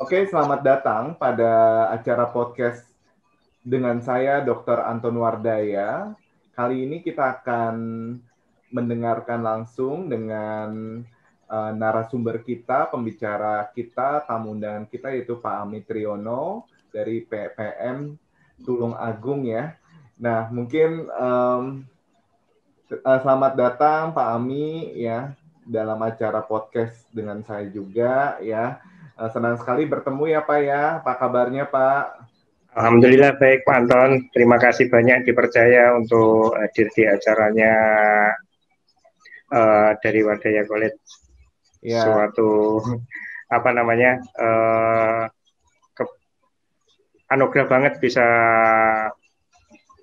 Oke, okay, selamat datang pada acara podcast dengan saya Dr. Anton Wardaya. Kali ini kita akan mendengarkan langsung dengan uh, narasumber kita, pembicara kita, tamu undangan kita yaitu Pak Amit Triyono dari PPM Tulung Agung ya. Nah, mungkin um, selamat datang Pak Ami ya dalam acara podcast dengan saya juga ya. Eh, senang sekali bertemu ya Pak ya. Apa kabarnya Pak? Alhamdulillah baik Pak Anton. Terima kasih banyak dipercaya untuk hadir di acaranya uh, dari Wadaya College. Ya. Suatu apa namanya uh, ke, anugerah banget bisa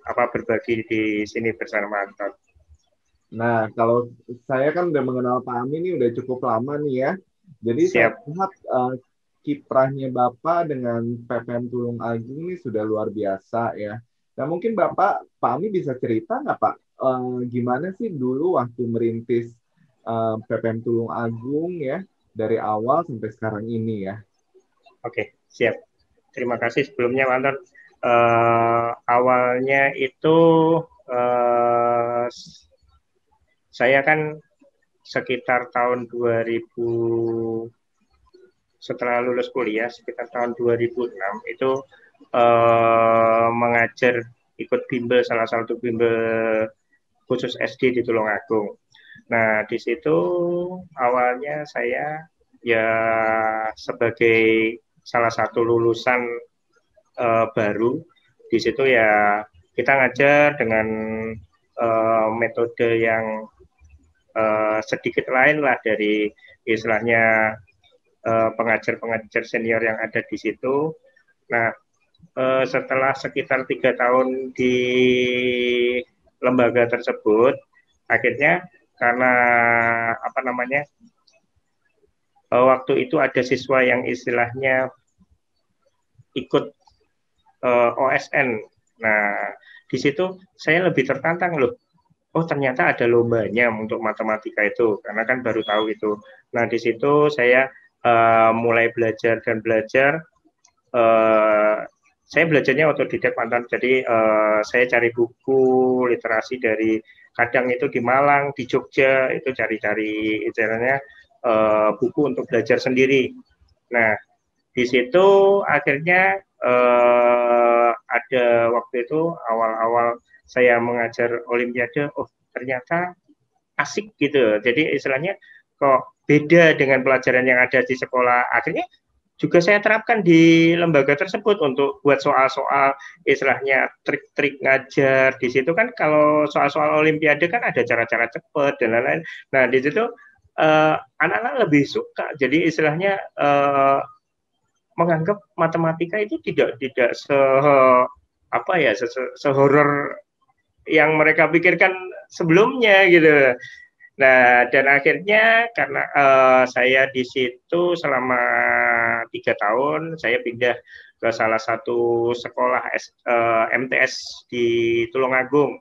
apa berbagi di sini bersama Anton. Nah, kalau saya kan udah mengenal Pak Amin ini udah cukup lama nih ya. Jadi Siap. saya lihat uh, eh, kiprahnya Bapak dengan PPM Tulung Agung ini sudah luar biasa ya. Nah mungkin Bapak, Pak Ami bisa cerita nggak Pak, uh, gimana sih dulu waktu merintis uh, eh, PPM Tulung Agung ya, dari awal sampai sekarang ini ya. Oke, siap. Terima kasih sebelumnya, Mantor. Uh, awalnya itu uh, saya kan sekitar tahun 2000 setelah lulus kuliah sekitar tahun 2006 itu eh, mengajar ikut bimbel salah satu bimbel khusus SD di Tulungagung. Nah di situ awalnya saya ya sebagai salah satu lulusan eh, baru di situ ya kita ngajar dengan eh, metode yang Eh, sedikit lain lah dari istilahnya eh, pengajar-pengajar uh, senior yang ada di situ. Nah, uh, setelah sekitar tiga tahun di lembaga tersebut, akhirnya karena apa namanya uh, waktu itu ada siswa yang istilahnya ikut uh, OSN. Nah, di situ saya lebih tertantang loh oh ternyata ada lombanya untuk matematika itu karena kan baru tahu itu nah di situ saya uh, mulai belajar dan belajar uh, saya belajarnya otodidak mantan jadi uh, saya cari buku literasi dari kadang itu di Malang di Jogja itu cari-cari caranya uh, buku untuk belajar sendiri nah di situ akhirnya uh, ada waktu itu awal-awal saya mengajar Olimpiade, oh ternyata asik gitu. Jadi istilahnya kok beda dengan pelajaran yang ada di sekolah. Akhirnya juga saya terapkan di lembaga tersebut untuk buat soal-soal istilahnya trik-trik ngajar di situ kan kalau soal-soal olimpiade kan ada cara-cara cepat dan lain-lain nah di situ eh, anak-anak uh, lebih suka jadi istilahnya uh, menganggap matematika itu tidak tidak se apa ya se, se horror yang mereka pikirkan sebelumnya gitu. Nah dan akhirnya karena uh, saya di situ selama tiga tahun saya pindah ke salah satu sekolah S, uh, eh, MTS di Tulungagung.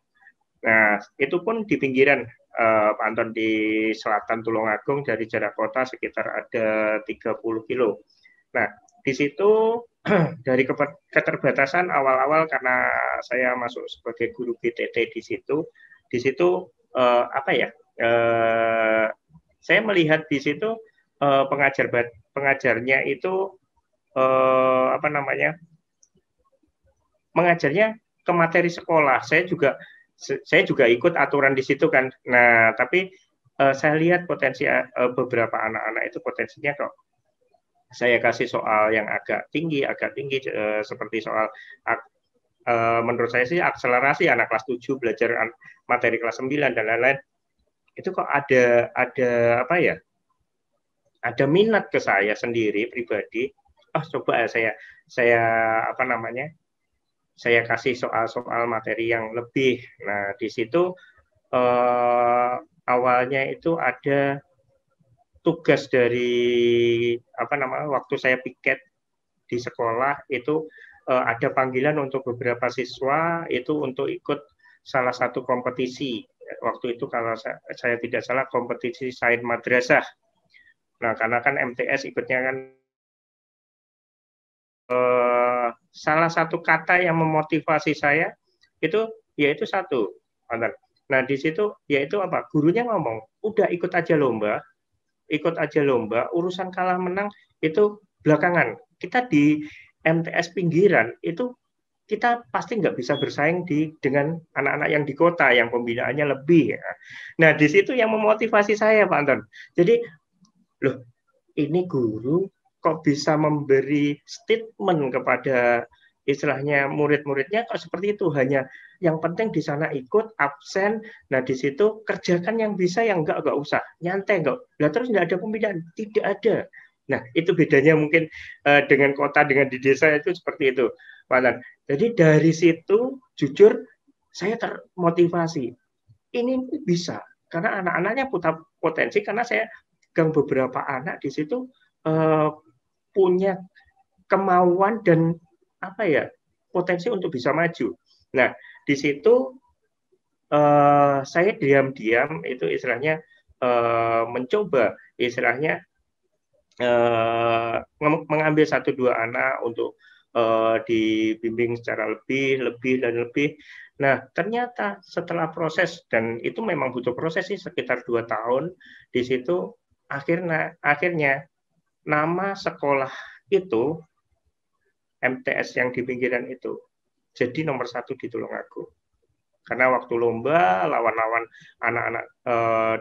Nah itu pun di pinggiran uh, eh, Panton di selatan Tulungagung dari jarak kota sekitar ada 30 kilo. Nah di situ dari keterbatasan awal-awal karena saya masuk sebagai guru BTT di situ, di situ eh, apa ya? Eh, saya melihat di situ eh, pengajar pengajarnya itu eh, apa namanya? Mengajarnya ke materi sekolah. Saya juga saya juga ikut aturan di situ kan. Nah, tapi eh, saya lihat potensi eh, beberapa anak-anak itu potensinya kok saya kasih soal yang agak tinggi, agak tinggi eh, seperti soal eh, menurut saya sih akselerasi anak kelas 7 belajar materi kelas 9 dan lain-lain. Itu kok ada ada apa ya? Ada minat ke saya sendiri pribadi. Oh, coba ya saya saya apa namanya? Saya kasih soal-soal materi yang lebih. Nah, di situ eh, awalnya itu ada tugas dari apa namanya waktu saya piket di sekolah itu uh, ada panggilan untuk beberapa siswa itu untuk ikut salah satu kompetisi waktu itu kalau saya, saya tidak salah kompetisi sains madrasah. Nah karena kan MTS ikutnya kan uh, salah satu kata yang memotivasi saya itu yaitu satu. Nah di situ yaitu apa gurunya ngomong udah ikut aja lomba ikut aja lomba, urusan kalah menang itu belakangan. Kita di MTS pinggiran itu kita pasti nggak bisa bersaing di dengan anak-anak yang di kota yang pembinaannya lebih. Ya. Nah di situ yang memotivasi saya Pak Anton. Jadi loh ini guru kok bisa memberi statement kepada istilahnya murid-muridnya kok seperti itu hanya yang penting di sana ikut, absen. Nah di situ kerjakan yang bisa, yang enggak enggak usah. Nyantai enggak. Nah terus enggak ada pembinaan, tidak ada. Nah itu bedanya mungkin uh, dengan kota dengan di desa itu seperti itu, Pak Jadi dari situ jujur saya termotivasi. Ini bisa karena anak-anaknya punya potensi karena saya pegang beberapa anak di situ uh, punya kemauan dan apa ya potensi untuk bisa maju. Nah, di situ uh, saya diam-diam itu istilahnya uh, mencoba istilahnya uh, mengambil satu dua anak untuk uh, dibimbing secara lebih, lebih dan lebih. Nah, ternyata setelah proses dan itu memang butuh proses sih sekitar dua tahun di situ akhirnya akhirnya nama sekolah itu MTS yang di pinggiran itu jadi nomor satu di Tulungagung. Karena waktu lomba, lawan-lawan anak-anak e,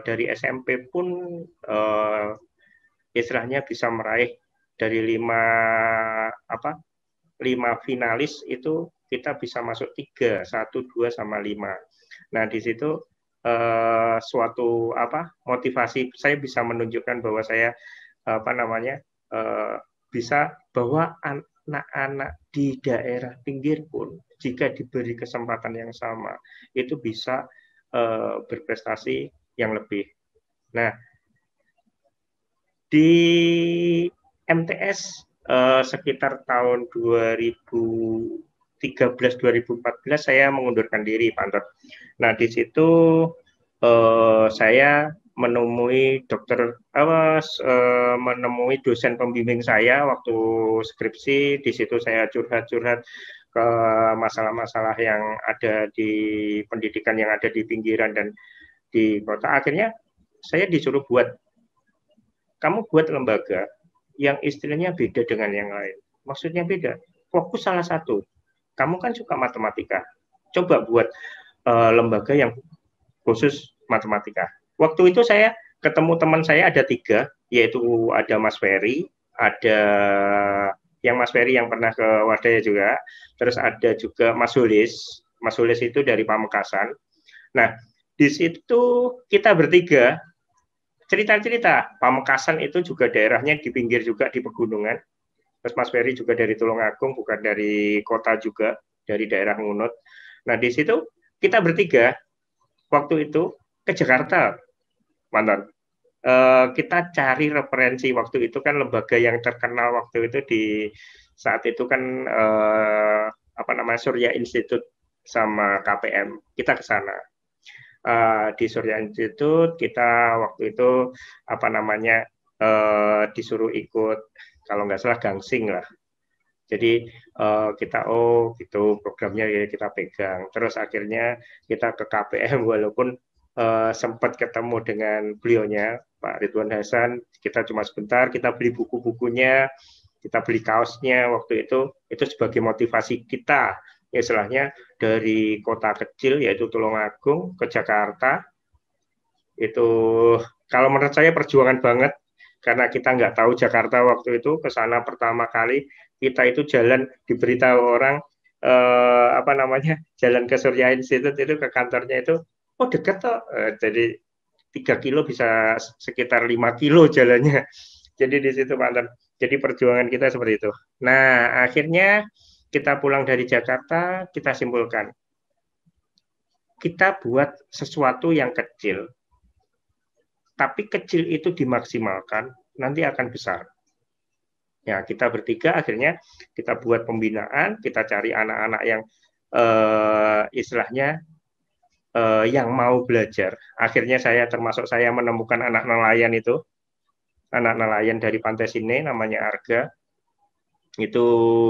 dari SMP pun e, istilahnya bisa meraih dari lima apa lima finalis itu kita bisa masuk tiga satu dua sama lima. Nah di situ e, suatu apa motivasi saya bisa menunjukkan bahwa saya apa namanya e, bisa bahwa anak-anak di daerah pinggir pun jika diberi kesempatan yang sama itu bisa uh, berprestasi yang lebih. Nah, di MTS uh, eh, sekitar tahun 2013-2014 saya mengundurkan diri, Pak Anton. Nah, di situ eh, saya menemui dokter awas uh, e, menemui dosen pembimbing saya waktu skripsi di situ saya curhat-curhat ke masalah-masalah yang ada di pendidikan yang ada di pinggiran dan di kota akhirnya saya disuruh buat kamu buat lembaga yang istilahnya beda dengan yang lain maksudnya beda fokus salah satu kamu kan suka matematika coba buat uh, lembaga yang khusus matematika Waktu itu saya ketemu teman saya ada tiga, yaitu ada Mas Ferry, ada yang Mas Ferry yang pernah ke Wadaya juga, terus ada juga Mas Hulis, Mas Hulis itu dari Pamekasan. Nah, di situ kita bertiga cerita-cerita Pamekasan itu juga daerahnya di pinggir juga di pegunungan. Terus Mas Ferry juga dari Tulungagung, bukan dari kota juga, dari daerah Ngunut. Nah, di situ kita bertiga waktu itu ke Jakarta mantan Uh, kita cari referensi waktu itu kan lembaga yang terkenal waktu itu di saat itu kan uh, apa namanya Surya Institute sama KPM kita ke sana uh, di Surya Institute kita waktu itu apa namanya uh, disuruh ikut kalau nggak salah gangsing lah jadi uh, kita oh gitu programnya ya kita pegang. Terus akhirnya kita ke KPM walaupun Eh, sempat ketemu dengan beliaunya Pak Ridwan Hasan kita cuma sebentar kita beli buku-bukunya kita beli kaosnya waktu itu itu sebagai motivasi kita ya istilahnya dari kota kecil yaitu Tulungagung ke Jakarta itu kalau menurut saya perjuangan banget karena kita nggak tahu Jakarta waktu itu ke sana pertama kali kita itu jalan diberitahu orang eh, apa namanya jalan ke Surya Institute itu ke kantornya itu oh dekat toh eh, jadi tiga kilo bisa sekitar lima kilo jalannya jadi di situ mantap jadi perjuangan kita seperti itu nah akhirnya kita pulang dari Jakarta kita simpulkan kita buat sesuatu yang kecil tapi kecil itu dimaksimalkan nanti akan besar ya kita bertiga akhirnya kita buat pembinaan kita cari anak-anak yang eh, istilahnya uh, yang mau belajar. Akhirnya saya termasuk saya menemukan anak nelayan itu, anak nelayan dari Pantai sini, namanya Arga. Itu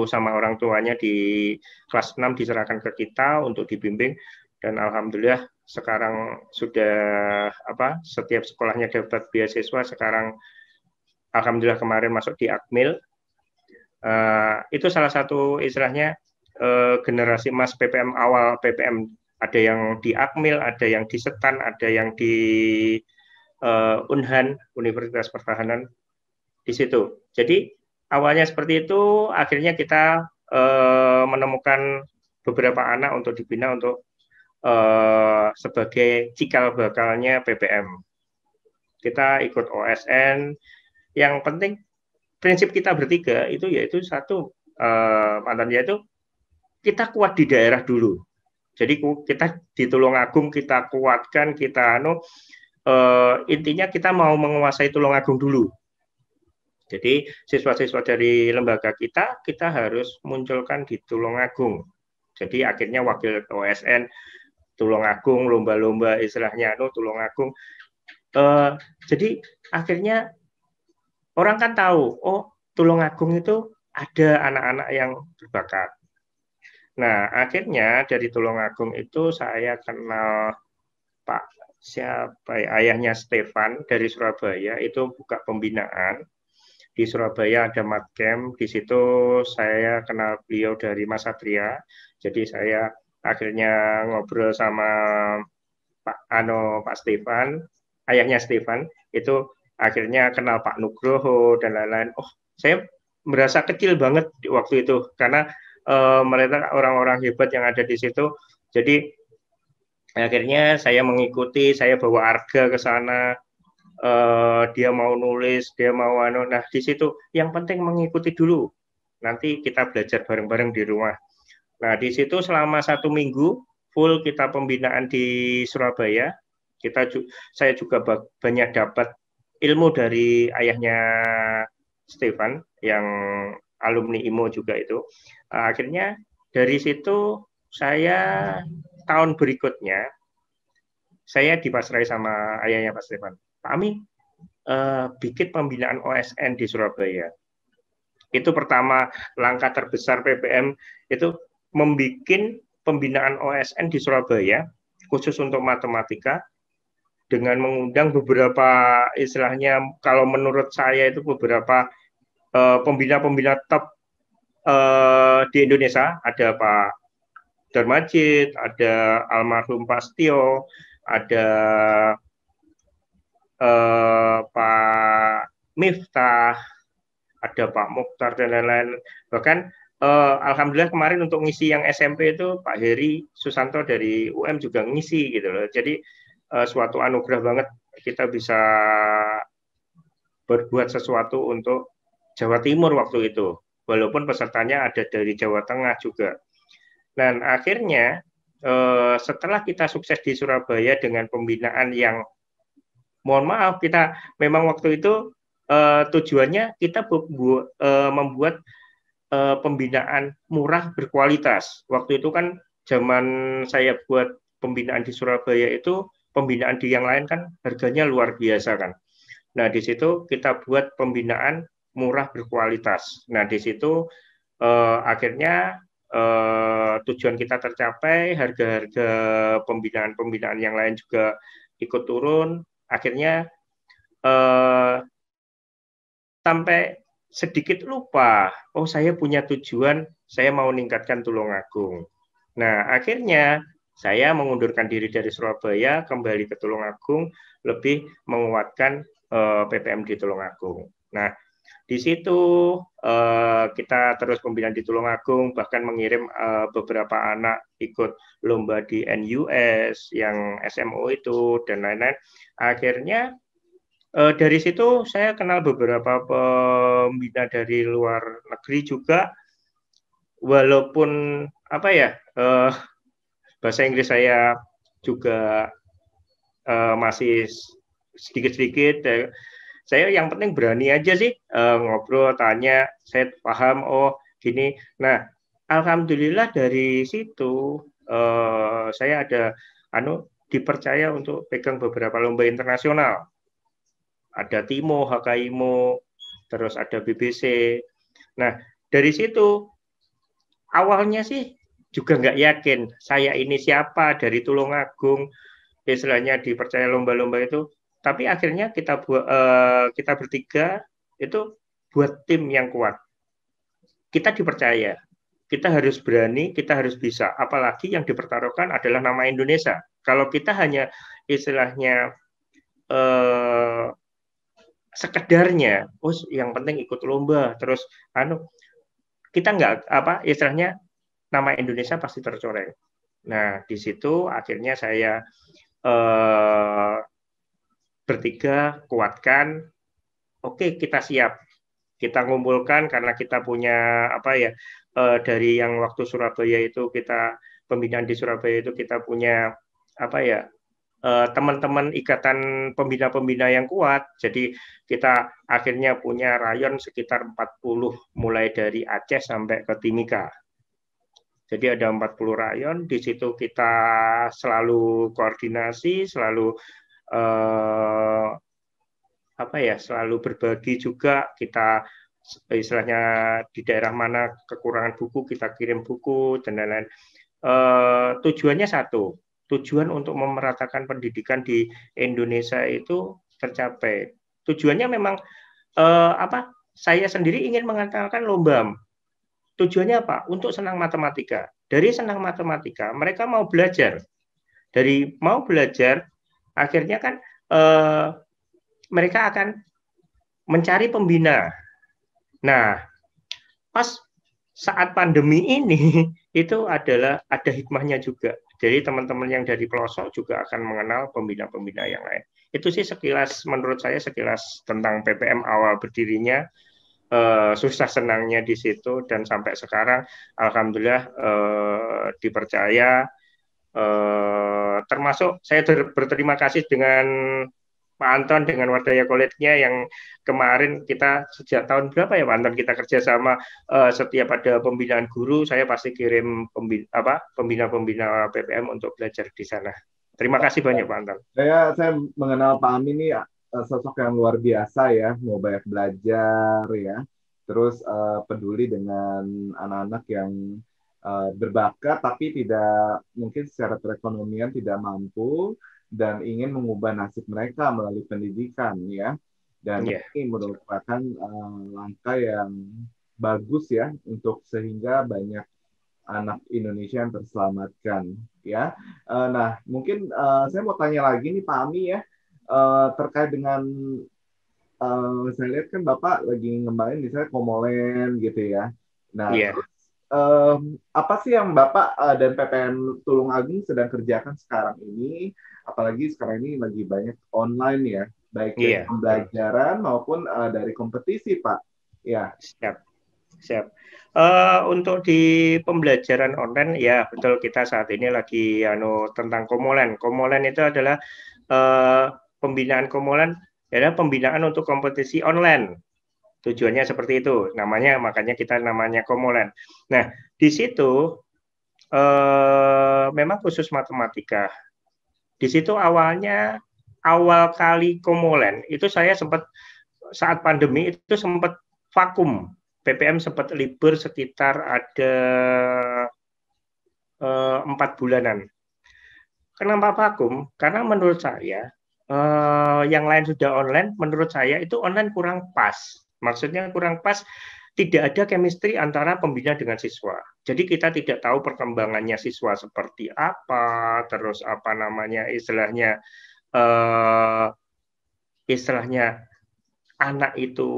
sama orang tuanya di kelas 6 diserahkan ke kita untuk dibimbing dan alhamdulillah sekarang sudah apa setiap sekolahnya dapat beasiswa sekarang alhamdulillah kemarin masuk di Akmil. Uh, itu salah satu istilahnya uh, generasi emas PPM awal PPM ada yang di Akmil, ada yang di Setan, ada yang di uh, Unhan, Universitas Pertahanan di situ. Jadi awalnya seperti itu, akhirnya kita uh, menemukan beberapa anak untuk dibina untuk uh, sebagai cikal bakalnya PPM. Kita ikut OSN. Yang penting prinsip kita bertiga itu yaitu satu uh, mantannya yaitu kita kuat di daerah dulu jadi kita di Tulungagung kita kuatkan, kita anu uh, intinya kita mau menguasai Tulungagung dulu. Jadi siswa-siswa dari lembaga kita kita harus munculkan di Tulungagung. Jadi akhirnya wakil OSN Tulungagung lomba-lomba istilahnya anu Tulungagung uh, jadi akhirnya orang kan tahu oh Tulungagung itu ada anak-anak yang berbakat Nah, akhirnya dari Tulungagung itu saya kenal Pak siapa ya, ayahnya Stefan dari Surabaya itu buka pembinaan di Surabaya ada matkem di situ saya kenal beliau dari Mas Satria jadi saya akhirnya ngobrol sama Pak Ano Pak Stefan ayahnya Stefan itu akhirnya kenal Pak Nugroho dan lain-lain oh saya merasa kecil banget waktu itu karena uh, mereka orang-orang hebat yang ada di situ. Jadi akhirnya saya mengikuti, saya bawa Arga ke sana. Uh, dia mau nulis, dia mau anu. Nah di situ yang penting mengikuti dulu. Nanti kita belajar bareng-bareng di rumah. Nah di situ selama satu minggu full kita pembinaan di Surabaya. Kita saya juga banyak dapat ilmu dari ayahnya Stefan yang alumni IMO juga itu. Akhirnya dari situ saya tahun berikutnya saya dipasrai sama ayahnya Pak Stefan. Pak Ami, eh, bikin pembinaan OSN di Surabaya. Itu pertama langkah terbesar PPM itu membuat pembinaan OSN di Surabaya khusus untuk matematika dengan mengundang beberapa istilahnya kalau menurut saya itu beberapa Eh, pembina-pembina top uh, di Indonesia ada Pak Darmajid, ada almarhum Pak Setio, ada uh, Pak Miftah, ada Pak Mukhtar dan lain-lain. Bahkan uh, alhamdulillah kemarin untuk ngisi yang SMP itu Pak Heri Susanto dari UM juga ngisi gitu loh. Jadi uh, suatu anugerah banget kita bisa berbuat sesuatu untuk Jawa Timur waktu itu, walaupun pesertanya ada dari Jawa Tengah juga. Dan akhirnya eh, setelah kita sukses di Surabaya dengan pembinaan yang mohon maaf kita memang waktu itu eh, tujuannya kita eh, membuat pembinaan murah berkualitas. Waktu itu kan zaman saya buat pembinaan di Surabaya itu pembinaan di yang lain kan harganya luar biasa kan. Nah, di situ kita buat pembinaan murah berkualitas. Nah di situ eh, akhirnya eh, tujuan kita tercapai, harga-harga pembinaan-pembinaan yang lain juga ikut turun. Akhirnya eh, sampai sedikit lupa, oh saya punya tujuan, saya mau meningkatkan Tulungagung. Nah, akhirnya saya mengundurkan diri dari Surabaya, kembali ke Tulungagung, lebih menguatkan eh, PPM di Tulungagung. Nah, di situ eh, kita terus pembinaan di Tulungagung, bahkan mengirim eh, beberapa anak ikut lomba di NUS yang SMO itu dan lain-lain. Akhirnya eh, dari situ saya kenal beberapa pembina dari luar negeri juga, walaupun apa ya bahasa Inggris saya juga masih sedikit-sedikit saya yang penting berani aja sih uh, ngobrol tanya saya paham oh gini nah alhamdulillah dari situ uh, saya ada anu dipercaya untuk pegang beberapa lomba internasional ada Timo Hakaimo terus ada BBC nah dari situ awalnya sih juga nggak yakin saya ini siapa dari Tulungagung istilahnya dipercaya lomba-lomba itu tapi akhirnya kita buat uh, kita bertiga itu buat tim yang kuat. Kita dipercaya. Kita harus berani, kita harus bisa. Apalagi yang dipertaruhkan adalah nama Indonesia. Kalau kita hanya istilahnya eh, sekedarnya, oh yang penting ikut lomba, terus anu kita nggak apa istilahnya nama Indonesia pasti tercoreng. Nah di situ akhirnya saya eh, bertiga kuatkan. Oke, kita siap. Kita ngumpulkan karena kita punya apa ya eh, dari yang waktu Surabaya itu kita pembinaan di Surabaya itu kita punya apa ya eh, teman-teman ikatan pembina-pembina yang kuat. Jadi kita akhirnya punya rayon sekitar 40 mulai dari Aceh sampai ke Timika. Jadi ada 40 rayon, di situ kita selalu koordinasi, selalu eh, apa ya selalu berbagi juga kita istilahnya di daerah mana kekurangan buku kita kirim buku dan lain-lain. Eh, tujuannya satu, tujuan untuk memeratakan pendidikan di Indonesia itu tercapai. Tujuannya memang eh, apa? Saya sendiri ingin mengatakan lomba. Tujuannya apa? Untuk senang matematika. Dari senang matematika, mereka mau belajar. Dari mau belajar, akhirnya kan eh, mereka akan mencari pembina. Nah, pas saat pandemi ini itu adalah ada hikmahnya juga. Jadi teman-teman yang dari pelosok juga akan mengenal pembina-pembina yang lain. Itu sih sekilas menurut saya sekilas tentang PPM awal berdirinya, eh, susah senangnya di situ dan sampai sekarang alhamdulillah eh, dipercaya Eh, termasuk saya berterima kasih dengan Pak Anton dengan Wardaya College-nya yang kemarin kita sejak tahun berapa ya Pak Anton kita kerjasama uh, eh, setiap ada pembinaan guru saya pasti kirim pembina pembina PPM untuk belajar di sana. Terima kasih banyak Pak Anton. Saya saya mengenal Pak Amin ini eh, sosok yang luar biasa ya, mau banyak belajar ya, terus uh, peduli dengan anak-anak yang Eh, berbakat tapi tidak mungkin secara perekonomian tidak mampu dan ingin mengubah nasib mereka melalui pendidikan ya dan yeah. ini merupakan uh, langkah yang bagus ya untuk sehingga banyak anak Indonesia yang terselamatkan ya uh, nah mungkin uh, saya mau tanya lagi nih Pak Ami ya uh, terkait dengan uh, saya lihat kan Bapak lagi ngembangin misalnya Komolen gitu ya nah yeah. Iya um, apa sih yang Bapak uh, dan PPN Tulung Agung sedang kerjakan sekarang ini? Apalagi sekarang ini lagi banyak online ya, baik yeah. dari iya. pembelajaran maupun uh, dari kompetisi, Pak. Ya. Siap. Siap. Uh, untuk di pembelajaran online, ya betul kita saat ini lagi ano tentang Komolen. Komolen itu adalah uh, pembinaan Komolen ya adalah pembinaan untuk kompetisi online Tujuannya seperti itu. Namanya makanya kita namanya komolen. Nah, di situ eh, memang khusus matematika. Di situ awalnya awal kali komolen itu saya sempat saat pandemi itu sempat vakum. PPM sempat libur sekitar ada eh, empat eh, bulanan. Kenapa vakum? Karena menurut saya Uh, yang lain sudah online, menurut saya itu online kurang pas. Maksudnya kurang pas, tidak ada chemistry antara pembina dengan siswa. Jadi kita tidak tahu perkembangannya siswa seperti apa, terus apa namanya istilahnya uh, istilahnya anak itu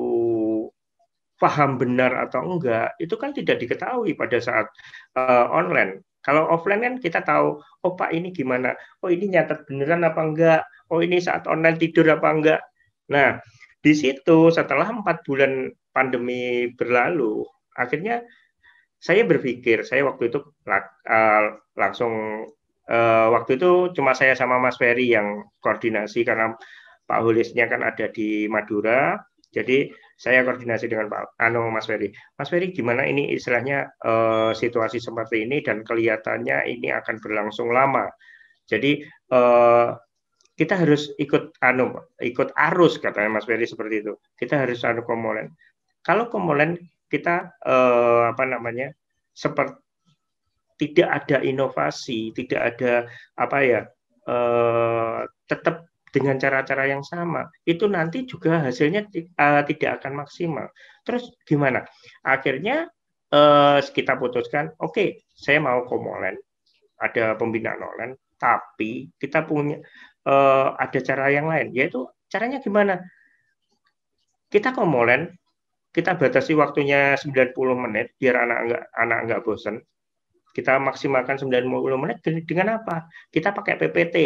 paham benar atau enggak itu kan tidak diketahui pada saat uh, online. Kalau offline kan kita tahu, oh Pak ini gimana, oh ini nyatet beneran apa enggak, oh ini saat online tidur apa enggak. Nah, di situ setelah empat bulan pandemi berlalu, akhirnya saya berpikir, saya waktu itu uh, langsung uh, waktu itu cuma saya sama Mas Ferry yang koordinasi karena Pak Hulisnya kan ada di Madura, jadi saya koordinasi dengan Pak Anu Mas Ferry. Mas Ferry gimana ini istilahnya uh, situasi seperti ini dan kelihatannya ini akan berlangsung lama. Jadi uh, kita harus ikut anu ikut arus katanya Mas Ferry seperti itu kita harus anu komolen kalau komolen kita eh, apa namanya seperti tidak ada inovasi tidak ada apa ya eh, tetap dengan cara-cara yang sama itu nanti juga hasilnya eh, tidak akan maksimal terus gimana akhirnya eh, kita putuskan oke okay, saya mau komolen ada pembinaan online tapi kita punya uh, ada cara yang lain yaitu caranya gimana kita komolen kita batasi waktunya 90 menit biar anak enggak anak enggak bosen kita maksimalkan 90 menit dengan apa kita pakai PPT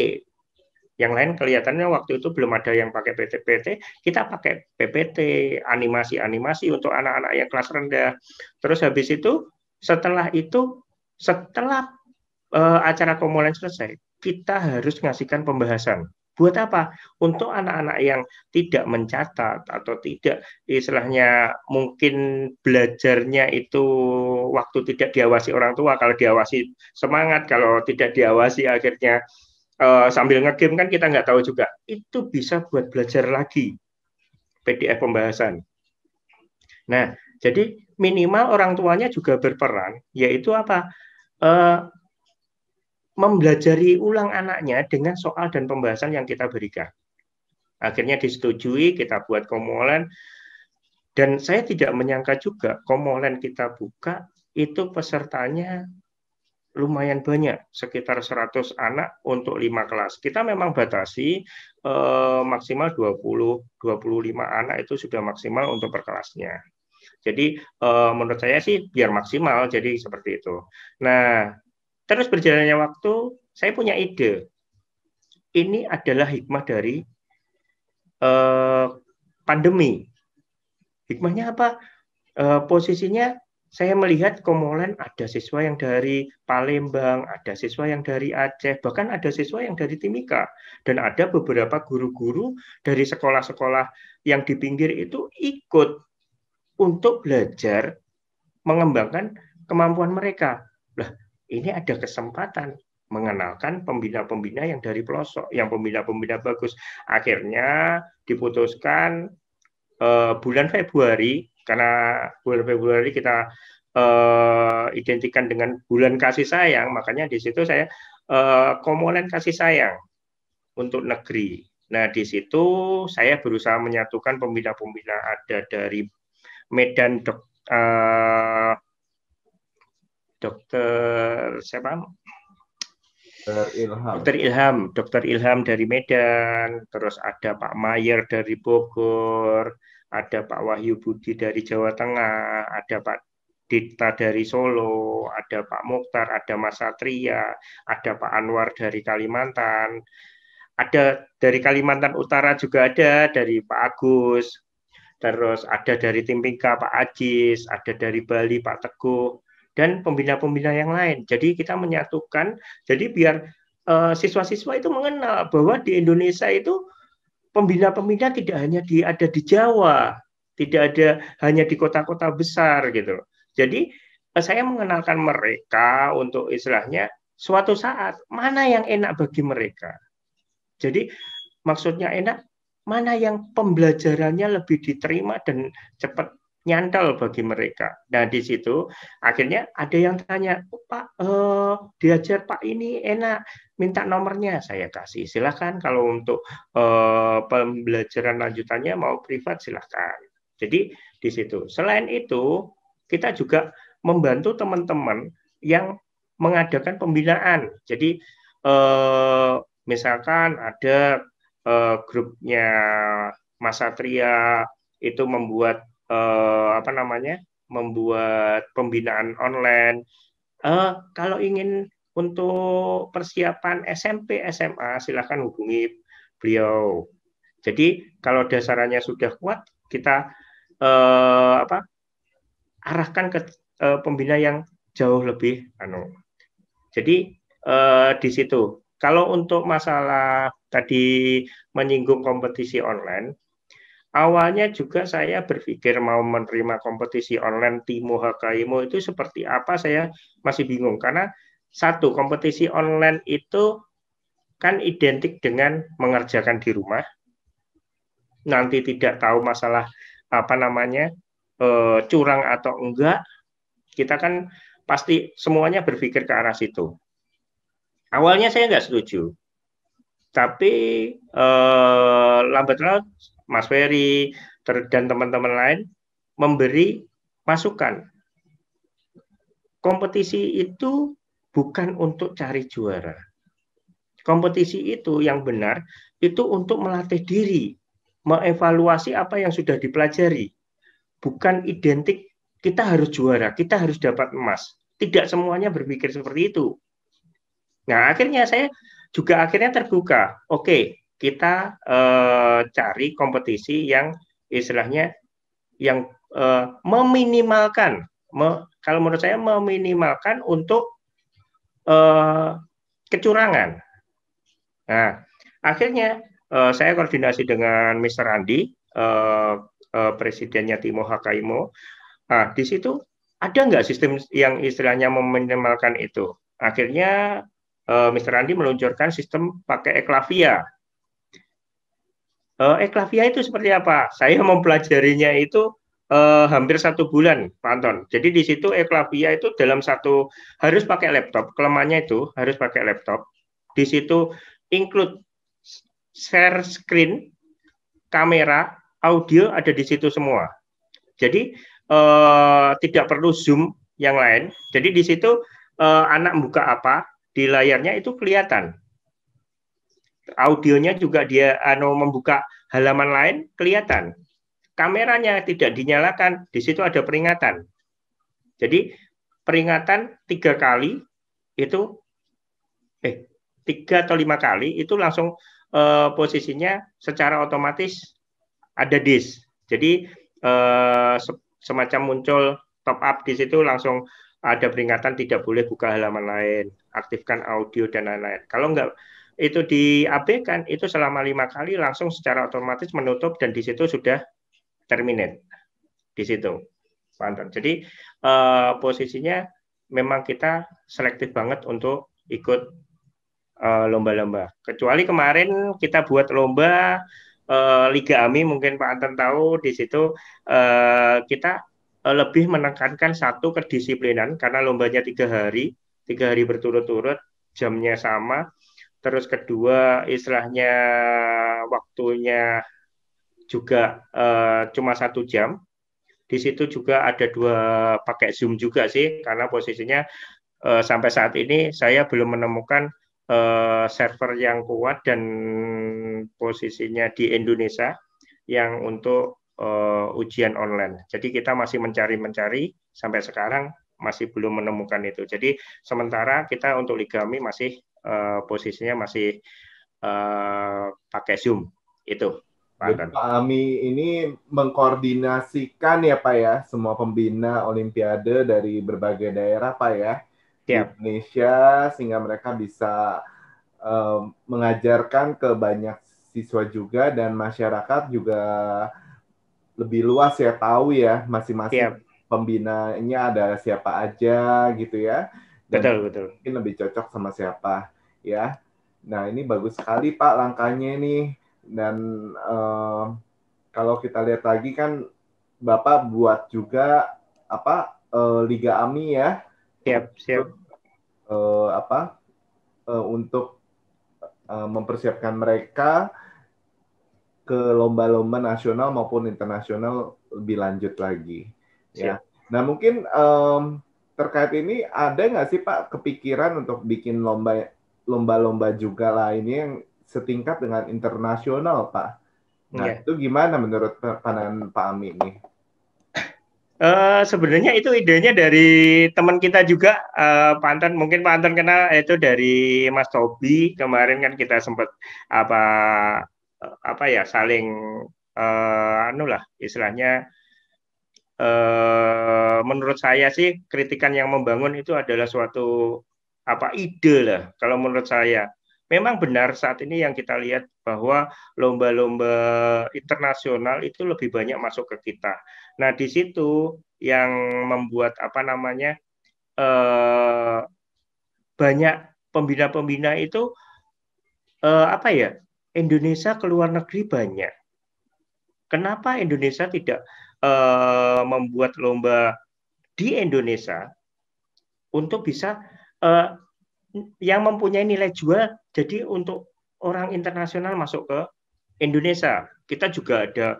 yang lain kelihatannya waktu itu belum ada yang pakai PPT, kita pakai PPT, animasi-animasi untuk anak-anak yang kelas rendah. Terus habis itu, setelah itu, setelah uh, acara komulen selesai, kita harus ngasihkan pembahasan. Buat apa? Untuk anak-anak yang tidak mencatat atau tidak istilahnya mungkin belajarnya itu waktu tidak diawasi orang tua, kalau diawasi semangat, kalau tidak diawasi akhirnya uh, sambil ngegame kan kita nggak tahu juga. Itu bisa buat belajar lagi PDF pembahasan. Nah, jadi minimal orang tuanya juga berperan, yaitu apa? Uh, membelajari ulang anaknya dengan soal dan pembahasan yang kita berikan. Akhirnya disetujui, kita buat komolen, dan saya tidak menyangka juga komolen kita buka itu pesertanya lumayan banyak, sekitar 100 anak untuk lima kelas. Kita memang batasi eh, maksimal 20 25 anak itu sudah maksimal untuk per kelasnya. Jadi eh, menurut saya sih biar maksimal jadi seperti itu. Nah, terus berjalannya waktu saya punya ide ini adalah hikmah dari uh, pandemi hikmahnya apa Uh, posisinya saya melihat Komolen ada siswa yang dari Palembang, ada siswa yang dari Aceh, bahkan ada siswa yang dari Timika. Dan ada beberapa guru-guru dari sekolah-sekolah yang di pinggir itu ikut untuk belajar mengembangkan kemampuan mereka. Lah, ini ada kesempatan mengenalkan pembina-pembina yang dari pelosok, yang pembina-pembina bagus. Akhirnya diputuskan uh, bulan Februari karena bulan Februari kita uh, identikan dengan bulan kasih sayang, makanya di situ saya uh, eh, komponen kasih sayang untuk negeri. Nah, di situ saya berusaha menyatukan pembina-pembina ada dari Medan uh, dokter siapa Dokter Ilham. Dokter Ilham, Dokter Ilham dari Medan, terus ada Pak Mayer dari Bogor, ada Pak Wahyu Budi dari Jawa Tengah, ada Pak Dita dari Solo, ada Pak Mukhtar, ada Mas Satria, ada Pak Anwar dari Kalimantan, ada dari Kalimantan Utara juga ada dari Pak Agus, terus ada dari Timpingka Pak Ajis, ada dari Bali Pak Teguh, dan pembina-pembina yang lain. Jadi kita menyatukan, jadi biar siswa eh, siswa-siswa itu mengenal bahwa di Indonesia itu pembina-pembina tidak hanya di, ada di Jawa, tidak ada hanya di kota-kota besar gitu. Jadi uh, saya mengenalkan mereka untuk istilahnya suatu saat mana yang enak bagi mereka. Jadi maksudnya enak mana yang pembelajarannya lebih diterima dan cepat nyantol bagi mereka. Nah di situ akhirnya ada yang tanya, oh, Pak eh, diajar Pak ini enak, minta nomornya saya kasih. Silahkan kalau untuk eh, pembelajaran lanjutannya mau privat silahkan. Jadi di situ. Selain itu kita juga membantu teman-teman yang mengadakan pembinaan. Jadi eh, misalkan ada eh, grupnya Mas Satria itu membuat uh, apa namanya membuat pembinaan online. Uh, kalau ingin untuk persiapan SMP SMA silahkan hubungi beliau. Jadi kalau dasarnya sudah kuat kita eh, apa arahkan ke eh, pembina yang jauh lebih anu. Jadi eh, di situ. Kalau untuk masalah tadi menyinggung kompetisi online, Awalnya juga saya berpikir mau menerima kompetisi online Timo Hakaimo itu seperti apa saya masih bingung karena satu kompetisi online itu kan identik dengan mengerjakan di rumah. Nanti tidak tahu masalah apa namanya eh, curang atau enggak. Kita kan pasti semuanya berpikir ke arah situ. Awalnya saya nggak setuju, tapi eh, lambat Mas Ferry dan teman-teman lain memberi masukan. Kompetisi itu bukan untuk cari juara. Kompetisi itu yang benar itu untuk melatih diri, mengevaluasi apa yang sudah dipelajari. Bukan identik kita harus juara, kita harus dapat emas. Tidak semuanya berpikir seperti itu. Nah, akhirnya saya juga akhirnya terbuka. Oke, kita uh, cari kompetisi yang istilahnya yang uh, meminimalkan me, kalau menurut saya meminimalkan untuk uh, kecurangan. Nah, akhirnya uh, saya koordinasi dengan Mr. Andi, uh, uh, presidennya Timo Hakaimo. Nah, di situ ada nggak sistem yang istilahnya meminimalkan itu? Akhirnya Mr. Andi meluncurkan sistem pakai eklavia uh, eh, Eklavia itu seperti apa? Saya mempelajarinya itu uh, hampir satu bulan, Pak Anton. Jadi di situ eklavia itu dalam satu harus pakai laptop. Kelemahannya itu harus pakai laptop. Di situ include share screen, kamera, audio ada di situ semua. Jadi uh, tidak perlu zoom yang lain. Jadi di situ uh, anak buka apa di layarnya itu kelihatan audionya juga dia ano membuka halaman lain kelihatan. Kameranya tidak dinyalakan, di situ ada peringatan. Jadi peringatan tiga kali itu eh tiga atau lima kali itu langsung eh, posisinya secara otomatis ada dis. Jadi eh, semacam muncul top up di situ langsung ada peringatan tidak boleh buka halaman lain, aktifkan audio dan lain-lain. Kalau nggak itu diabaikan itu selama lima kali langsung secara otomatis menutup dan di situ sudah terminate di situ mantap jadi uh, posisinya memang kita selektif banget untuk ikut lomba eh, lomba-lomba kecuali kemarin kita buat lomba uh, Liga AMI mungkin Pak Anton tahu di situ kita lebih menekankan satu kedisiplinan karena lombanya tiga hari tiga hari berturut-turut jamnya sama terus kedua istilahnya waktunya juga uh, cuma satu jam. Di situ juga ada dua pakai Zoom juga sih, karena posisinya uh, sampai saat ini saya belum menemukan uh, server yang kuat dan posisinya di Indonesia yang untuk uh, ujian online. Jadi kita masih mencari-mencari sampai sekarang masih belum menemukan itu. Jadi sementara kita untuk ligami masih uh, posisinya masih uh, pakai Zoom itu. Pak Ami ini mengkoordinasikan ya Pak ya semua pembina Olimpiade dari berbagai daerah Pak ya di Indonesia sehingga mereka bisa um, mengajarkan ke banyak siswa juga dan masyarakat juga lebih luas ya tahu ya masing-masing yep. pembinanya ada siapa aja gitu ya betul betul. Mungkin lebih cocok sama siapa ya. Nah ini bagus sekali Pak langkahnya ini dan uh, kalau kita lihat lagi kan Bapak buat juga apa uh, Liga AMI ya. Siap siap. uh, apa untuk mempersiapkan mereka ke lomba-lomba nasional maupun internasional lebih lanjut lagi. Ya. Siap. Ya. Nah mungkin um, terkait ini ada nggak sih Pak kepikiran untuk bikin lomba lomba-lomba juga lah ini yang setingkat dengan internasional Pak. Nah yeah. itu gimana menurut pandangan Pak Ami ini? Uh, sebenarnya itu idenya dari teman kita juga uh, Pak Anton mungkin Pak Anton kenal eh, itu dari Mas Tobi kemarin kan kita sempat apa apa ya saling uh, anu lah istilahnya Eh, menurut saya sih kritikan yang membangun itu adalah suatu apa ide lah kalau menurut saya. Memang benar saat ini yang kita lihat bahwa lomba-lomba internasional itu lebih banyak masuk ke kita. Nah di situ yang membuat apa namanya eh, banyak pembina-pembina itu eh, apa ya Indonesia ke luar negeri banyak. Kenapa Indonesia tidak uh, membuat lomba di Indonesia untuk bisa uh, yang mempunyai nilai jual jadi untuk orang internasional masuk ke Indonesia kita juga ada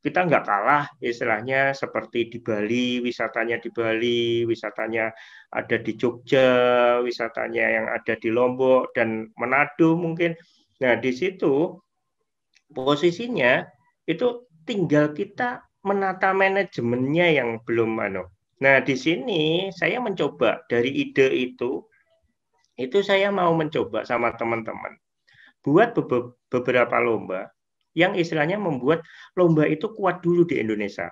kita nggak kalah istilahnya seperti di Bali wisatanya di Bali wisatanya ada di Jogja wisatanya yang ada di Lombok dan Manado mungkin nah di situ posisinya itu tinggal kita menata manajemennya yang belum ano. Nah, di sini saya mencoba dari ide itu itu saya mau mencoba sama teman-teman buat beberapa lomba yang istilahnya membuat lomba itu kuat dulu di Indonesia.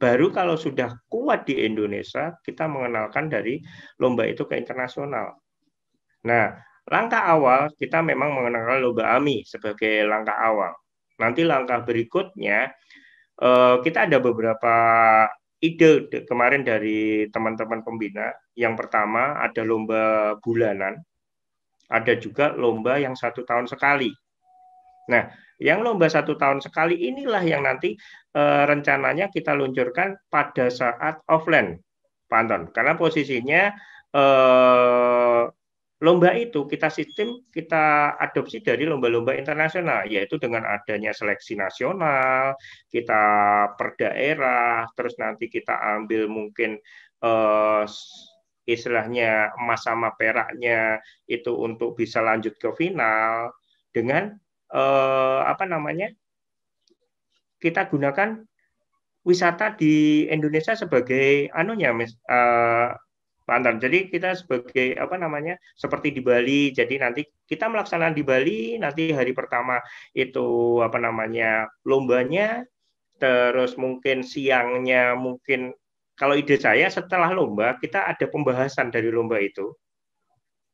Baru kalau sudah kuat di Indonesia, kita mengenalkan dari lomba itu ke internasional. Nah, langkah awal kita memang mengenalkan lomba AMI sebagai langkah awal. Nanti langkah berikutnya uh, kita ada beberapa ide kemarin dari teman-teman pembina. Yang pertama ada lomba bulanan, ada juga lomba yang satu tahun sekali. Nah, yang lomba satu tahun sekali inilah yang nanti uh, rencananya kita luncurkan pada saat offline, Pak Anton. Karena posisinya uh, Lomba itu kita sistem, kita adopsi dari lomba-lomba internasional, yaitu dengan adanya seleksi nasional, kita per daerah, terus nanti kita ambil mungkin eh, istilahnya emas sama peraknya itu untuk bisa lanjut ke final dengan eh, apa namanya kita gunakan wisata di Indonesia sebagai anunya mis, eh, Antar. Jadi kita sebagai apa namanya seperti di Bali. Jadi nanti kita melaksanakan di Bali. Nanti hari pertama itu apa namanya lombanya. Terus mungkin siangnya mungkin kalau ide saya setelah lomba kita ada pembahasan dari lomba itu.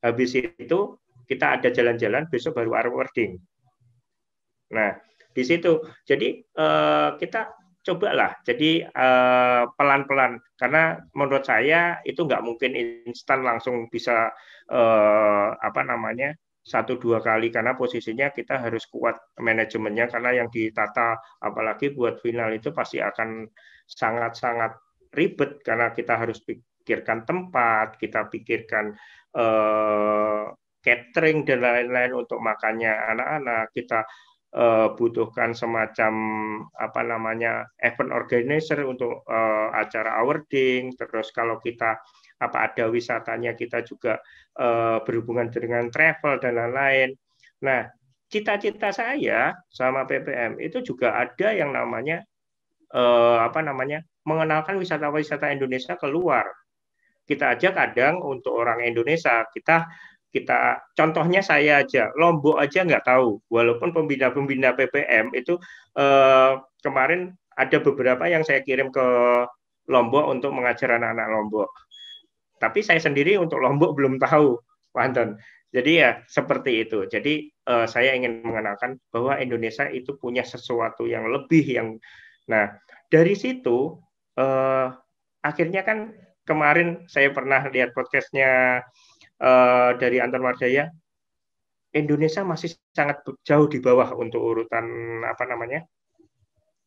Habis itu kita ada jalan-jalan besok baru awarding. Nah di situ. Jadi eh, kita cobalah. Jadi eh, pelan-pelan uh, karena menurut saya itu nggak mungkin instan langsung bisa uh, apa namanya satu dua kali karena posisinya kita harus kuat manajemennya karena yang ditata apalagi buat final itu pasti akan sangat-sangat ribet karena kita harus pikirkan tempat, kita pikirkan uh, catering dan lain-lain untuk makannya anak-anak, kita uh, butuhkan semacam apa namanya event organizer untuk uh, acara awarding terus kalau kita apa ada wisatanya kita juga uh, berhubungan dengan travel dan lain-lain. Nah, cita-cita saya sama PPM itu juga ada yang namanya uh, apa namanya mengenalkan wisata-wisata Indonesia keluar. Kita ajak kadang untuk orang Indonesia kita kita contohnya saya aja Lombok aja nggak tahu walaupun pembina-pembina PPM itu eh, kemarin ada beberapa yang saya kirim ke Lombok untuk mengajar anak-anak Lombok tapi saya sendiri untuk Lombok belum tahu Anton. jadi ya seperti itu jadi eh, saya ingin mengenalkan bahwa Indonesia itu punya sesuatu yang lebih yang nah dari situ eh, akhirnya kan kemarin saya pernah lihat podcastnya uh, dari Anton Wardaya, Indonesia masih sangat jauh di bawah untuk urutan apa namanya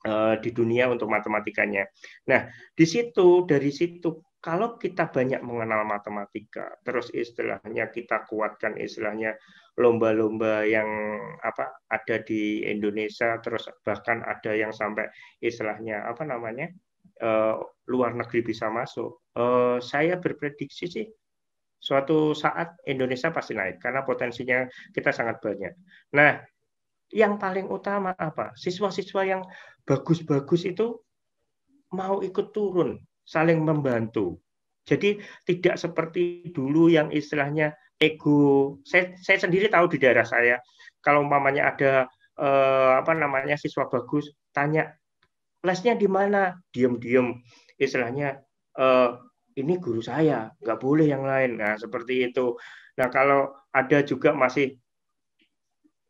uh, di dunia untuk matematikanya. Nah, di situ dari situ kalau kita banyak mengenal matematika, terus istilahnya kita kuatkan istilahnya lomba-lomba yang apa ada di Indonesia, terus bahkan ada yang sampai istilahnya apa namanya uh, luar negeri bisa masuk. Uh, saya berprediksi sih Suatu saat Indonesia pasti naik karena potensinya kita sangat banyak. Nah, yang paling utama apa? Siswa-siswa yang bagus-bagus itu mau ikut turun, saling membantu. Jadi tidak seperti dulu yang istilahnya ego. Saya, saya sendiri tahu di daerah saya, kalau umpamanya ada eh, apa namanya siswa bagus, tanya lesnya di mana, diam-diam, istilahnya eh, ini guru saya, nggak boleh yang lain. Nah, seperti itu. Nah, kalau ada juga masih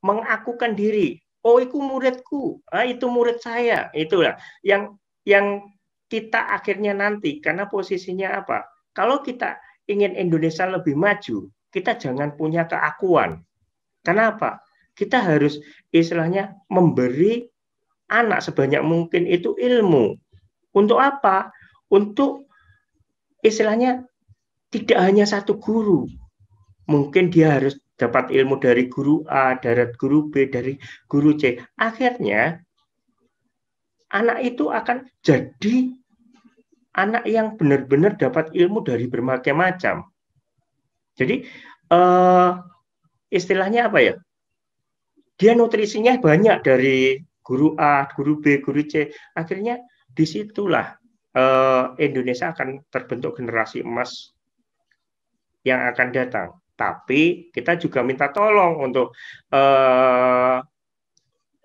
mengakukan diri, oh itu muridku, ah, itu murid saya, itulah yang yang kita akhirnya nanti karena posisinya apa? Kalau kita ingin Indonesia lebih maju, kita jangan punya keakuan. Kenapa? Kita harus istilahnya memberi anak sebanyak mungkin itu ilmu. Untuk apa? Untuk istilahnya tidak hanya satu guru. Mungkin dia harus dapat ilmu dari guru A, dari guru B, dari guru C. Akhirnya anak itu akan jadi anak yang benar-benar dapat ilmu dari berbagai macam. Jadi eh, istilahnya apa ya? Dia nutrisinya banyak dari guru A, guru B, guru C. Akhirnya disitulah Eh, Indonesia akan terbentuk generasi emas yang akan datang. Tapi kita juga minta tolong untuk eh,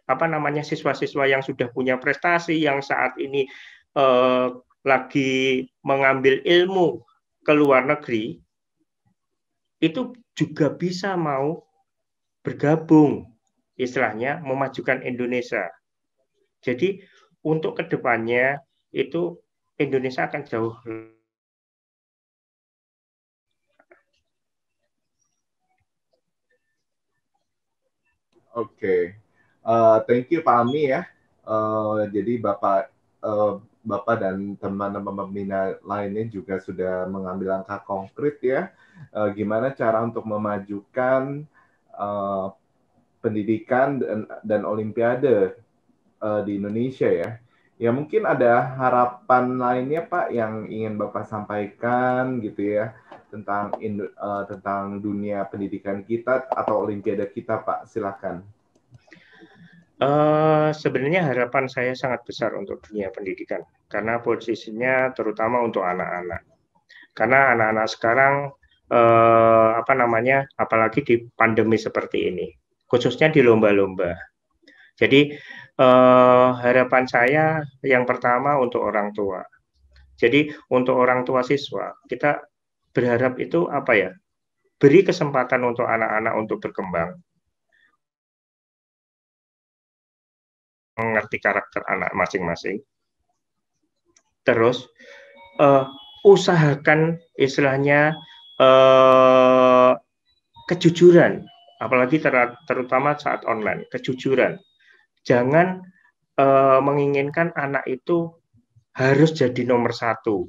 apa namanya siswa-siswa yang sudah punya prestasi yang saat ini eh, lagi mengambil ilmu ke luar negeri itu juga bisa mau bergabung istilahnya memajukan Indonesia. Jadi untuk kedepannya itu Indonesia akan jauh Oke, okay. uh, eh, thank you Pak Ami ya. Uh, jadi Bapak uh, Bapak dan teman-teman pembina lainnya juga sudah mengambil langkah konkret ya. Uh, gimana cara untuk memajukan uh, pendidikan dan, dan olimpiade uh, di Indonesia ya. Ya mungkin ada harapan lainnya Pak yang ingin Bapak sampaikan gitu ya tentang uh, tentang dunia pendidikan kita atau olimpiade kita Pak silakan. Uh, sebenarnya harapan saya sangat besar untuk dunia pendidikan karena posisinya terutama untuk anak-anak. Karena anak-anak sekarang uh, apa namanya apalagi di pandemi seperti ini khususnya di lomba-lomba. Jadi Uh, harapan saya yang pertama untuk orang tua. Jadi untuk orang tua siswa kita berharap itu apa ya? Beri kesempatan untuk anak-anak untuk berkembang. Mengerti karakter anak masing-masing. Terus uh, usahakan istilahnya uh, kejujuran, apalagi ter terutama saat online, kejujuran jangan uh, menginginkan anak itu harus jadi nomor satu,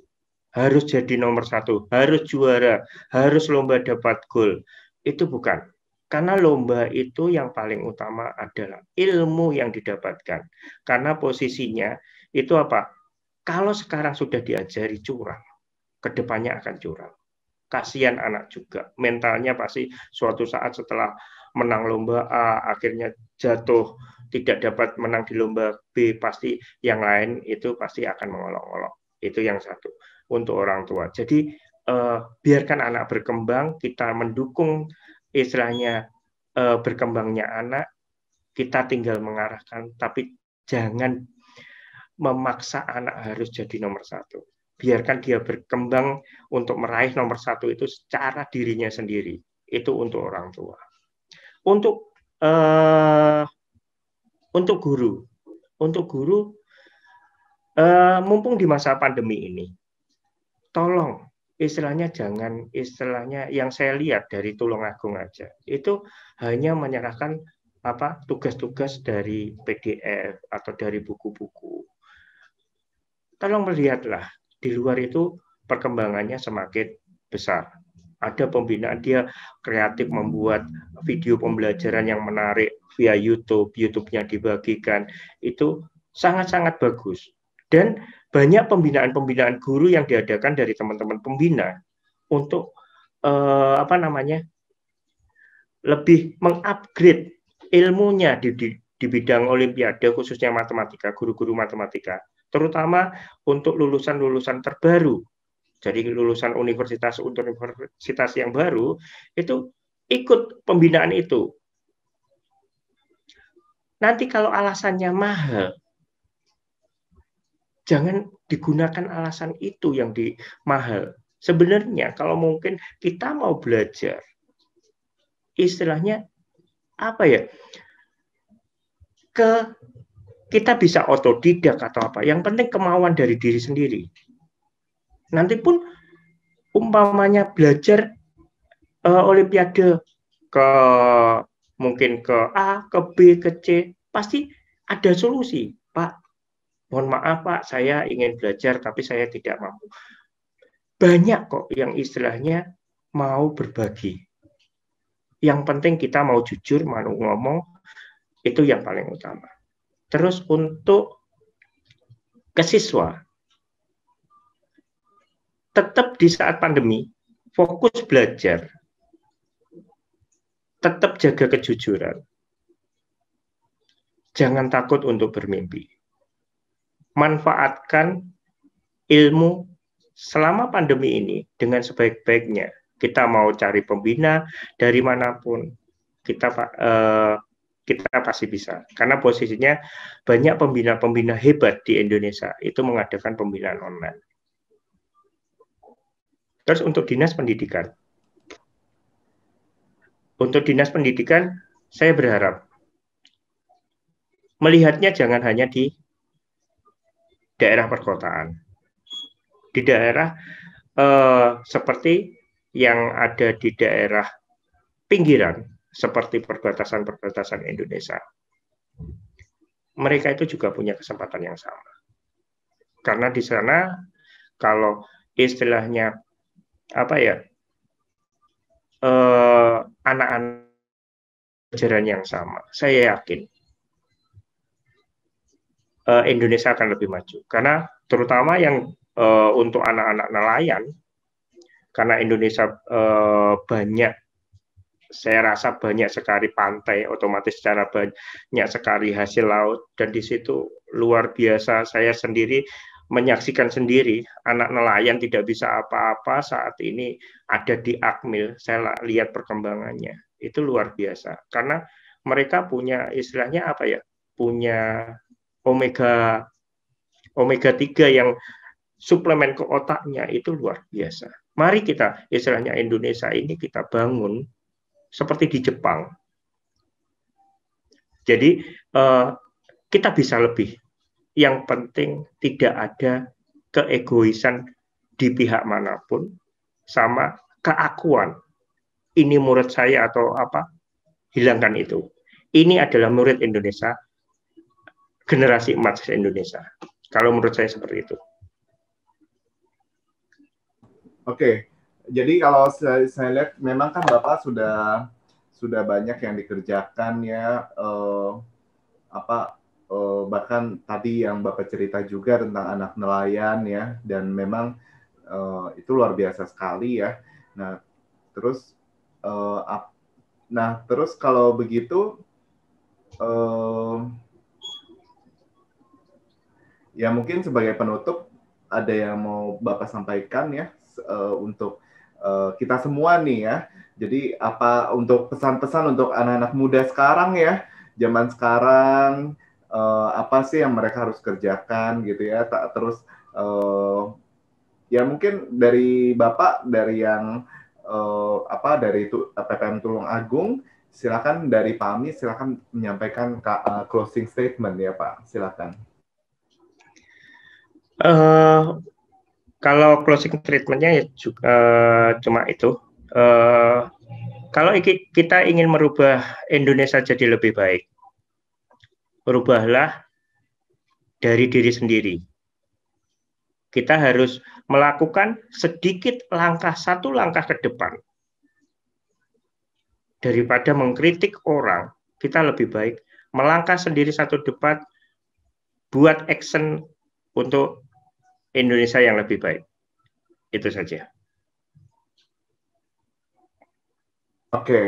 harus jadi nomor satu, harus juara, harus lomba dapat gol. Itu bukan. Karena lomba itu yang paling utama adalah ilmu yang didapatkan. Karena posisinya itu apa? Kalau sekarang sudah diajari curang, kedepannya akan curang. Kasihan anak juga. Mentalnya pasti suatu saat setelah menang lomba akhirnya jatuh tidak dapat menang di lomba B pasti yang lain itu pasti akan mengolok-olok itu yang satu untuk orang tua jadi eh, biarkan anak berkembang kita mendukung istilahnya eh, berkembangnya anak kita tinggal mengarahkan tapi jangan memaksa anak harus jadi nomor satu biarkan dia berkembang untuk meraih nomor satu itu secara dirinya sendiri. Itu untuk orang tua. Untuk eh, untuk guru. Untuk guru, uh, mumpung di masa pandemi ini, tolong istilahnya jangan istilahnya yang saya lihat dari agung aja itu hanya menyerahkan apa tugas-tugas dari PDF atau dari buku-buku. Tolong melihatlah di luar itu perkembangannya semakin besar ada pembinaan dia kreatif membuat video pembelajaran yang menarik via YouTube, YouTube-nya dibagikan. Itu sangat-sangat bagus. Dan banyak pembinaan-pembinaan guru yang diadakan dari teman-teman pembina untuk eh, apa namanya? lebih mengupgrade ilmunya di, di di bidang olimpiade khususnya matematika, guru-guru matematika, terutama untuk lulusan-lulusan terbaru jadi lulusan universitas untuk universitas yang baru itu ikut pembinaan itu. Nanti kalau alasannya mahal, jangan digunakan alasan itu yang di mahal. Sebenarnya kalau mungkin kita mau belajar, istilahnya apa ya? Ke kita bisa otodidak atau apa. Yang penting kemauan dari diri sendiri nanti pun umpamanya belajar uh, olimpiade ke mungkin ke A, ke B, ke C, pasti ada solusi, Pak. Mohon maaf, Pak, saya ingin belajar tapi saya tidak mampu. Banyak kok yang istilahnya mau berbagi. Yang penting kita mau jujur, mau ngomong, itu yang paling utama. Terus untuk ke siswa, tetap di saat pandemi fokus belajar, tetap jaga kejujuran. Jangan takut untuk bermimpi. Manfaatkan ilmu selama pandemi ini dengan sebaik-baiknya. Kita mau cari pembina dari manapun, kita eh, kita pasti bisa. Karena posisinya banyak pembina-pembina hebat di Indonesia itu mengadakan pembinaan online. Terus untuk dinas pendidikan. Untuk dinas pendidikan, saya berharap melihatnya jangan hanya di daerah perkotaan. Di daerah eh, seperti yang ada di daerah pinggiran, seperti perbatasan-perbatasan Indonesia. Mereka itu juga punya kesempatan yang sama. Karena di sana, kalau istilahnya apa ya eh, anak-anak pelajaran jalan yang sama. Saya yakin eh, Indonesia akan lebih maju karena terutama yang eh, untuk anak-anak nelayan karena Indonesia eh, banyak saya rasa banyak sekali pantai otomatis secara banyak sekali hasil laut dan di situ luar biasa saya sendiri menyaksikan sendiri anak nelayan tidak bisa apa-apa saat ini ada di Akmil. Saya lihat perkembangannya. Itu luar biasa karena mereka punya istilahnya apa ya? punya omega omega 3 yang suplemen ke otaknya itu luar biasa. Mari kita istilahnya Indonesia ini kita bangun seperti di Jepang. Jadi eh, kita bisa lebih yang penting tidak ada keegoisan di pihak manapun, sama keakuan. Ini murid saya atau apa? Hilangkan itu. Ini adalah murid Indonesia, generasi emas Indonesia. Kalau menurut saya seperti itu. Oke, jadi kalau saya, saya lihat memang kan bapak sudah sudah banyak yang dikerjakan ya eh, apa uh, bahkan tadi yang Bapak cerita juga tentang anak nelayan ya dan memang uh, itu luar biasa sekali ya. Nah, terus uh, ap, nah terus kalau begitu uh, ya mungkin sebagai penutup ada yang mau Bapak sampaikan ya uh, untuk uh, kita semua nih ya. Jadi apa untuk pesan-pesan untuk anak-anak muda sekarang ya, zaman sekarang uh, apa sih yang mereka harus kerjakan gitu ya tak terus uh, ya mungkin dari bapak dari yang uh, apa dari itu PPM Tulung Agung silakan dari Pak Ami silakan menyampaikan closing statement ya Pak silakan uh, kalau closing treatmentnya ya juga, cuma itu uh, kalau kita ingin merubah Indonesia jadi lebih baik berubahlah dari diri sendiri. Kita harus melakukan sedikit langkah satu langkah ke depan. Daripada mengkritik orang, kita lebih baik melangkah sendiri satu depan buat action untuk Indonesia yang lebih baik. Itu saja. Oke, okay.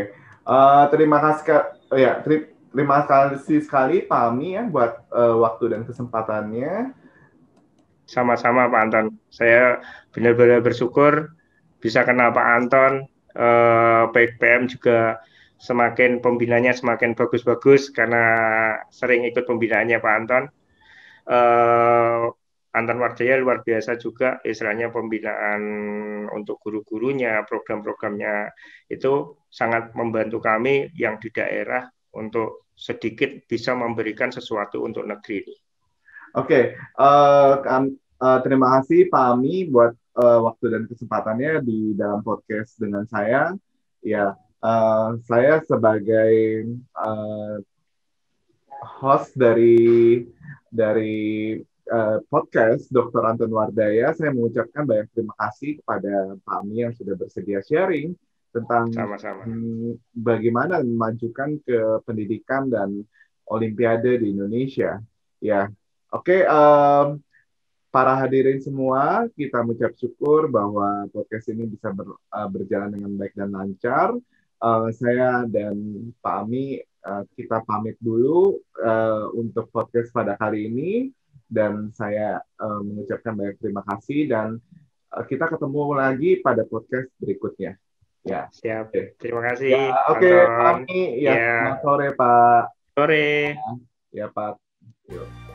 uh, eh, terima kasih Oh, ya, ter terima kasih sekali Pak Ami ya buat uh, waktu dan kesempatannya. Sama-sama Pak Anton. Saya benar-benar bersyukur bisa kenal Pak Anton. Uh, eh, PM juga semakin pembinanya semakin bagus-bagus karena sering ikut pembinaannya Pak Anton. Uh, Anton Wardaya luar biasa juga istilahnya pembinaan untuk guru-gurunya, program-programnya itu sangat membantu kami yang di daerah untuk sedikit bisa memberikan sesuatu untuk negeri ini. Oke, okay. Eh, uh, eh, uh, terima kasih Pak Ami buat uh, waktu dan kesempatannya di dalam podcast dengan saya. Ya, uh, saya sebagai uh, host dari dari uh, podcast Dr. Anton Wardaya, saya mengucapkan banyak terima kasih kepada Pak Ami yang sudah bersedia sharing tentang Sama -sama. Hmm, bagaimana memajukan ke pendidikan dan olimpiade di Indonesia. Ya, oke. Okay, um, para hadirin semua, kita mengucap syukur bahwa podcast ini bisa ber, uh, berjalan dengan baik dan lancar. Uh, saya dan Pak Ami uh, kita pamit dulu uh, untuk podcast pada kali ini dan saya uh, mengucapkan banyak terima kasih dan uh, kita ketemu lagi pada podcast berikutnya. Ya. Siap. Okay. Terima kasih. Ya, Oke, okay. kami ya, ya. sore Pak. Sore. Ya, ya Pak. Yuk.